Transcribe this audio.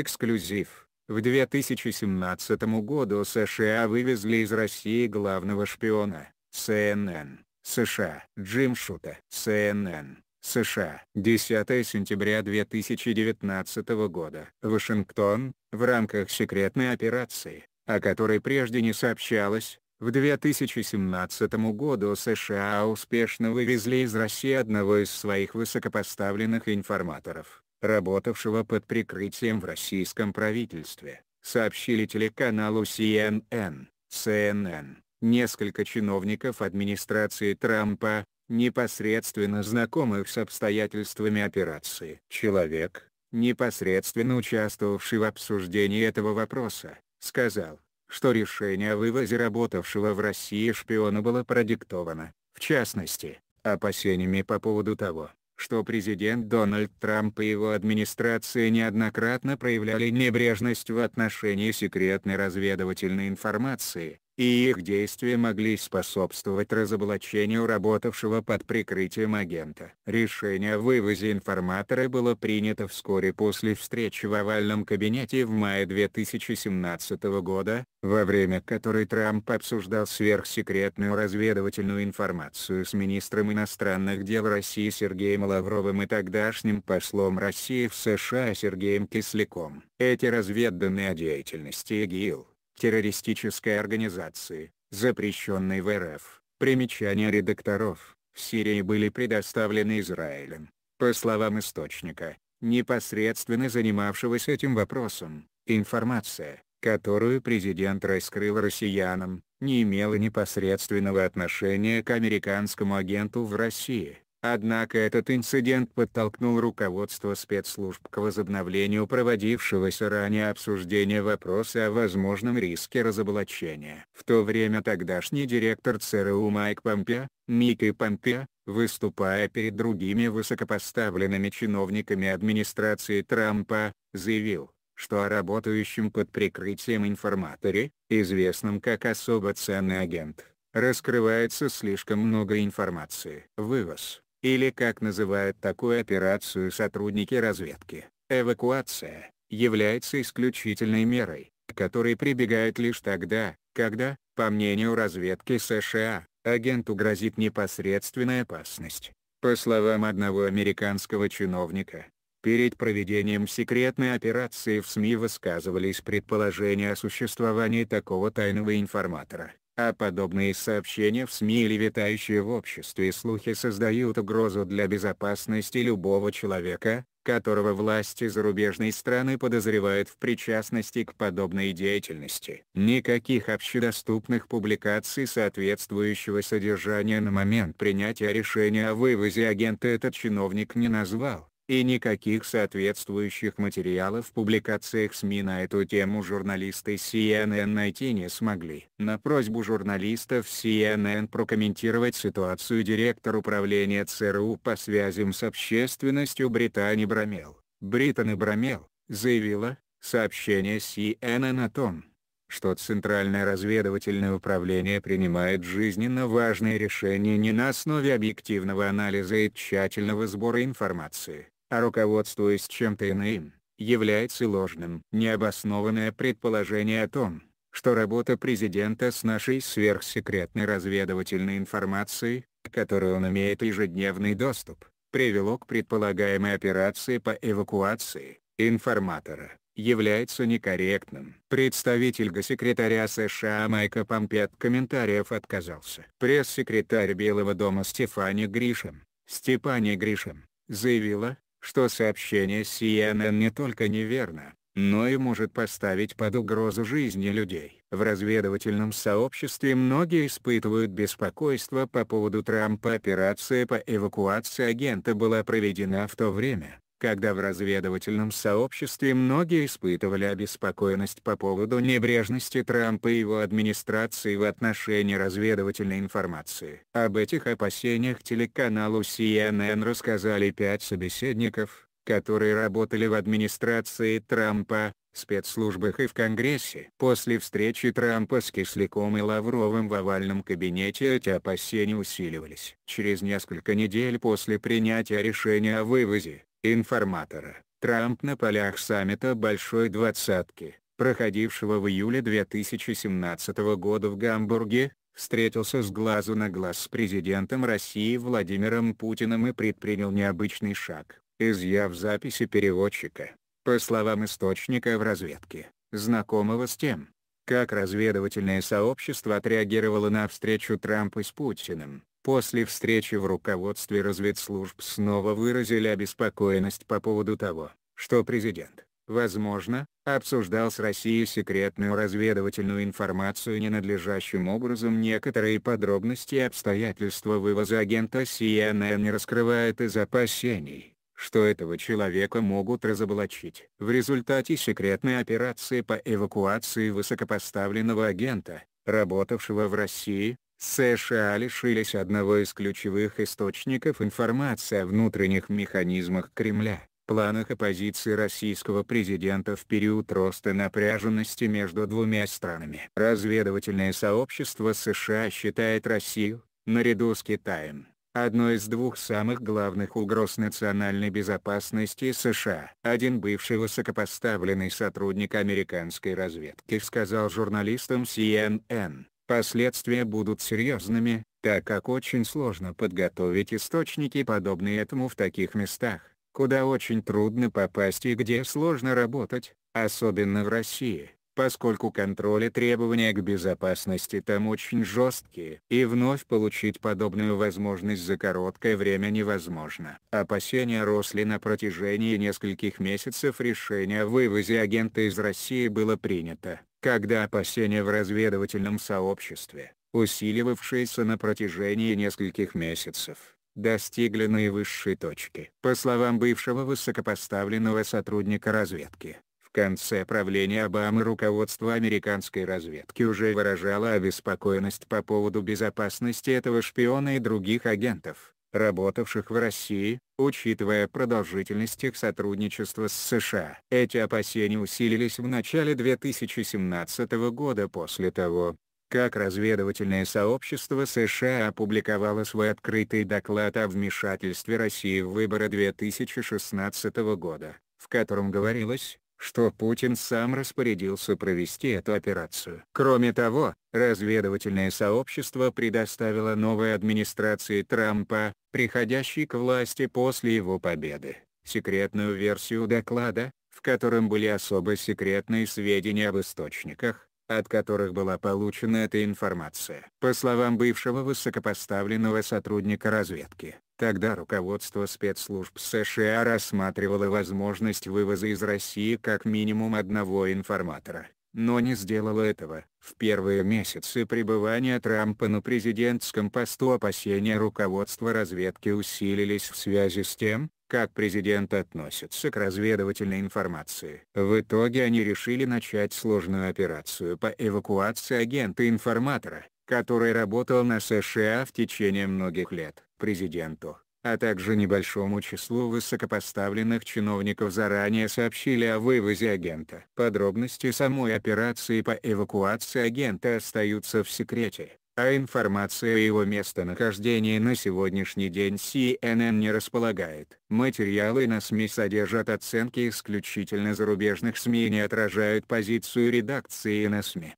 Эксклюзив. В 2017 году США вывезли из России главного шпиона, CNN, США, Джим Шута, CNN, США. 10 сентября 2019 года. Вашингтон, в рамках секретной операции, о которой прежде не сообщалось, в 2017 году США успешно вывезли из России одного из своих высокопоставленных информаторов работавшего под прикрытием в российском правительстве, сообщили телеканалу CNN, CNN. Несколько чиновников администрации Трампа, непосредственно знакомых с обстоятельствами операции. Человек, непосредственно участвовавший в обсуждении этого вопроса, сказал, что решение о вывозе работавшего в России шпиона было продиктовано, в частности, опасениями по поводу того, что президент Дональд Трамп и его администрация неоднократно проявляли небрежность в отношении секретной разведывательной информации, и их действия могли способствовать разоблачению работавшего под прикрытием агента. Решение о вывозе информатора было принято вскоре после встречи в овальном кабинете в мае 2017 года, во время которой Трамп обсуждал сверхсекретную разведывательную информацию с министром иностранных дел России Сергеем Лавровым и тогдашним послом России в США Сергеем Кисляком. Эти разведданные о деятельности ИГИЛ террористической организации, запрещенной в РФ. Примечания редакторов. В Сирии были предоставлены Израилем. По словам источника, непосредственно занимавшегося этим вопросом, информация, которую президент раскрыл россиянам, не имела непосредственного отношения к американскому агенту в России. Однако этот инцидент подтолкнул руководство спецслужб к возобновлению проводившегося ранее обсуждения вопроса о возможном риске разоблачения. В то время тогдашний директор ЦРУ Майк Помпе, Микки Помпе, выступая перед другими высокопоставленными чиновниками администрации Трампа, заявил, что о работающем под прикрытием информаторе, известном как особо ценный агент, раскрывается слишком много информации. Вывоз или как называют такую операцию сотрудники разведки, эвакуация, является исключительной мерой, к которой прибегают лишь тогда, когда, по мнению разведки США, агенту грозит непосредственная опасность. По словам одного американского чиновника, перед проведением секретной операции в СМИ высказывались предположения о существовании такого тайного информатора, а подобные сообщения в СМИ или витающие в обществе слухи создают угрозу для безопасности любого человека, которого власти зарубежной страны подозревают в причастности к подобной деятельности. Никаких общедоступных публикаций соответствующего содержания на момент принятия решения о вывозе агента этот чиновник не назвал и никаких соответствующих материалов в публикациях СМИ на эту тему журналисты CNN найти не смогли. На просьбу журналистов CNN прокомментировать ситуацию директор управления ЦРУ по связям с общественностью Британи Брамел, Британи Брамел, заявила, сообщение CNN о том, что Центральное разведывательное управление принимает жизненно важные решения не на основе объективного анализа и тщательного сбора информации, а руководствуясь чем-то иным, является ложным. Необоснованное предположение о том, что работа президента с нашей сверхсекретной разведывательной информацией, к которой он имеет ежедневный доступ, привело к предполагаемой операции по эвакуации информатора, является некорректным. Представитель госсекретаря США Майка Помпе от комментариев отказался. Пресс-секретарь Белого дома Стефани Гришем, Степани Гришем, заявила, что сообщение CNN не только неверно, но и может поставить под угрозу жизни людей. В разведывательном сообществе многие испытывают беспокойство по поводу Трампа. Операция по эвакуации агента была проведена в то время, когда в разведывательном сообществе многие испытывали обеспокоенность по поводу небрежности Трампа и его администрации в отношении разведывательной информации. Об этих опасениях телеканалу CNN рассказали пять собеседников, которые работали в администрации Трампа, спецслужбах и в Конгрессе. После встречи Трампа с Кисляком и Лавровым в овальном кабинете эти опасения усиливались. Через несколько недель после принятия решения о вывозе информатора. Трамп на полях саммита «Большой двадцатки», проходившего в июле 2017 года в Гамбурге, встретился с глазу на глаз с президентом России Владимиром Путиным и предпринял необычный шаг, изъяв записи переводчика. По словам источника в разведке, знакомого с тем, как разведывательное сообщество отреагировало на встречу Трампа с Путиным, После встречи в руководстве разведслужб снова выразили обеспокоенность по поводу того, что президент, возможно, обсуждал с Россией секретную разведывательную информацию ненадлежащим образом некоторые подробности и обстоятельства вывоза агента CNN не раскрывает из опасений, что этого человека могут разоблачить. В результате секретной операции по эвакуации высокопоставленного агента, работавшего в России, США лишились одного из ключевых источников информации о внутренних механизмах Кремля, планах оппозиции российского президента в период роста напряженности между двумя странами. Разведывательное сообщество США считает Россию, наряду с Китаем, одной из двух самых главных угроз национальной безопасности США. Один бывший высокопоставленный сотрудник американской разведки сказал журналистам CNN, Последствия будут серьезными, так как очень сложно подготовить источники подобные этому в таких местах, куда очень трудно попасть и где сложно работать, особенно в России поскольку контроль и требования к безопасности там очень жесткие. И вновь получить подобную возможность за короткое время невозможно. Опасения росли на протяжении нескольких месяцев решение о вывозе агента из России было принято, когда опасения в разведывательном сообществе, усиливавшиеся на протяжении нескольких месяцев, достигли наивысшей точки. По словам бывшего высокопоставленного сотрудника разведки, конце правления Обамы руководство американской разведки уже выражало обеспокоенность по поводу безопасности этого шпиона и других агентов, работавших в России, учитывая продолжительность их сотрудничества с США. Эти опасения усилились в начале 2017 года после того, как разведывательное сообщество США опубликовало свой открытый доклад о вмешательстве России в выборы 2016 года, в котором говорилось, что Путин сам распорядился провести эту операцию. Кроме того, разведывательное сообщество предоставило новой администрации Трампа, приходящей к власти после его победы, секретную версию доклада, в котором были особо секретные сведения об источниках, от которых была получена эта информация. По словам бывшего высокопоставленного сотрудника разведки, Тогда руководство спецслужб США рассматривало возможность вывоза из России как минимум одного информатора, но не сделало этого. В первые месяцы пребывания Трампа на президентском посту опасения руководства разведки усилились в связи с тем, как президент относится к разведывательной информации. В итоге они решили начать сложную операцию по эвакуации агента-информатора, который работал на США в течение многих лет президенту, а также небольшому числу высокопоставленных чиновников заранее сообщили о вывозе агента. Подробности самой операции по эвакуации агента остаются в секрете, а информация о его местонахождении на сегодняшний день CNN не располагает. Материалы на СМИ содержат оценки исключительно зарубежных СМИ и не отражают позицию редакции на СМИ.